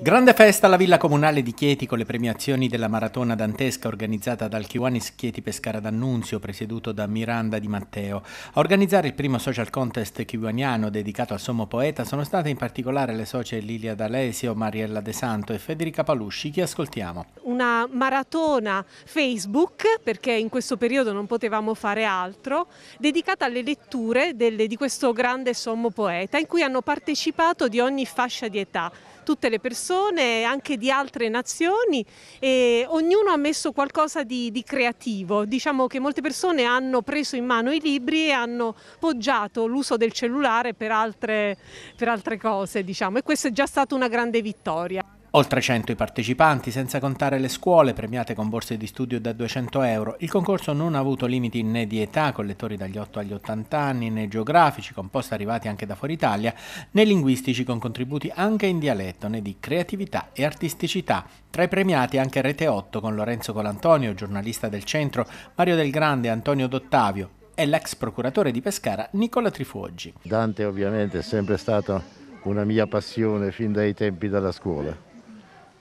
Grande festa alla Villa Comunale di Chieti con le premiazioni della maratona dantesca organizzata dal Chiwanis Chieti Pescara d'Annunzio, presieduto da Miranda Di Matteo. A organizzare il primo social contest kiwaniano dedicato al sommo poeta sono state in particolare le socie Lilia D'Alesio, Mariella De Santo e Federica Palusci, che ascoltiamo una maratona Facebook, perché in questo periodo non potevamo fare altro, dedicata alle letture delle, di questo grande sommo poeta, in cui hanno partecipato di ogni fascia di età tutte le persone, anche di altre nazioni e ognuno ha messo qualcosa di, di, creativo. Diciamo che molte persone hanno preso in mano i libri e hanno poggiato l'uso del cellulare per altre, per altre cose, diciamo, e questa è già stata una grande vittoria. Oltre 100 i partecipanti, senza contare le scuole premiate con borse di studio da 200 euro. Il concorso non ha avuto limiti né di età, con lettori dagli 8 agli 80 anni, né geografici, con post arrivati anche da fuori Italia, né linguistici, con contributi anche in dialetto, né di creatività e artisticità. Tra i premiati anche Rete 8 con Lorenzo Colantonio, giornalista del centro, Mario Del Grande Antonio Dottavio e l'ex procuratore di Pescara Nicola Trifuoggi. Dante ovviamente è sempre stata una mia passione fin dai tempi della scuola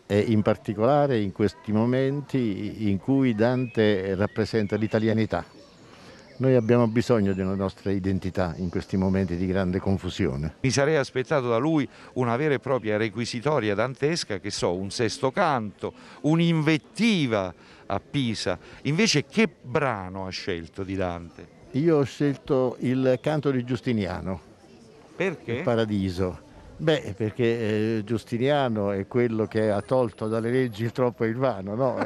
e in particolare in questi momenti in cui Dante rappresenta l'italianità. Noi abbiamo bisogno di una nostra identità in questi momenti di grande confusione. Mi sarei aspettato da lui una vera e propria requisitoria dantesca, che so, un sesto canto, un'invettiva a Pisa. Invece che brano ha scelto di Dante? Io ho scelto il canto di Giustiniano. Perché? Il Paradiso Beh, perché eh, Giustiniano è quello che ha tolto dalle leggi il troppo e il vano, no?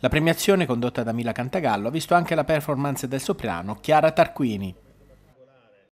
la premiazione condotta da Mila Cantagallo ha visto anche la performance del soprano Chiara Tarquini.